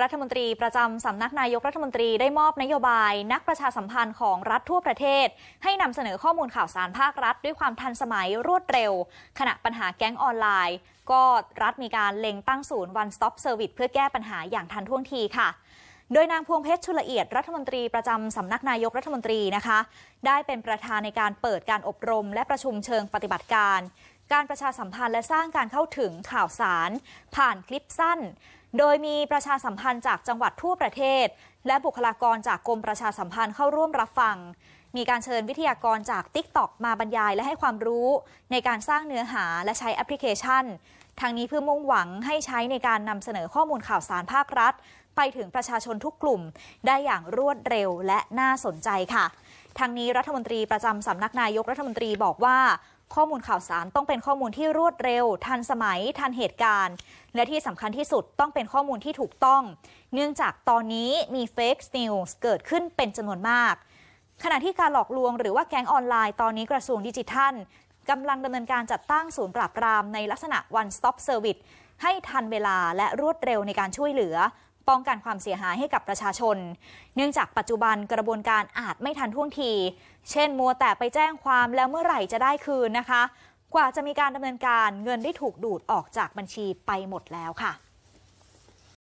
รัฐมนตรีประจำสำนักนายกรัฐมนตรีได้มอบนโยบายนักประชาสัมพันธ์ของรัฐทั่วประเทศ ให้นำเสนอข้อมูลข่าวสารภาครัฐด้วยความทันสมัยรวดเร็ว ขณะปัญหาแก๊งออนไลน์ ก็รัฐมีการเล็งตั้งศูนย์ One Stop Service เพื่อแก้ปัญหาอย่างทันท่วงทีค่ะ โดยนางพวงเพชรชุลเอียด รัฐมนตรีประจำสำนักนายกรัฐมนตรีนะคะ ได้เป็นประธานในการเปิดการอบรม และประชุมเชิงปฏิบัติการการประชาสัมพันธ์และสร้างการเข้าถึงข่าวสาร ผ่านคลิปสั้น โดยมีประชาสัมพันธ์จากจังหวัดทั่วประเทศ และบุคลากรจากกรมประชาสัมพันธ์เข้าร่วมรับฟัง มีการเชิญวิทยากรจาก t ิ k t o กมาบรรยายและให้ความรู้ ในการสร้างเนื้อหาและใช้แอปพลิเคชัน ทางนี้เพื่อมุ่งหวังให้ใช้ในการนำเสนอข้อมูลข่าวสารภาครัฐ ไปถึงประชาชนทุกกลุ่มได้อย่างรวดเร็วและน่าสนใจค่ะทางนี้รัฐมนตรีประจำสำนักนายกรัฐมนตรีบอกว่า ข้อมูลข่าวสารต้องเป็นข้อมูลที่รวดเร็ว ทันสมัย ทันเหตุการณ์ และที่สำคัญที่สุดต้องเป็นข้อมูลที่ถูกต้อง เนื่องจากตอนนี้มีเฟกซ์นิวส์เกิดขึ้นเป็นจำนวนมาก ขณะที่การหลอกลวง หรือว่าแก๊งออนไลน์ตอนนี้กระทรวงดิจิทัลกำลังดำเนินการจัดตั้งศูนย์ปราบปรามในลักษณะ one stop service ให้ทันเวลาและรวดเร็วในการช่วยเหลือป้องกันความเสียหายให้กับประชาชน เนื่องจากปัจจุบันกระบวนการอาจไม่ทันท่วงที เช่นมัวแต่ไปแจ้งความแล้วเมื่อไหร่จะได้คืนนะคะ กว่าจะมีการดำเนินการเงินได้ถูกดูดออกจากบัญชีไปหมดแล้วค่ะ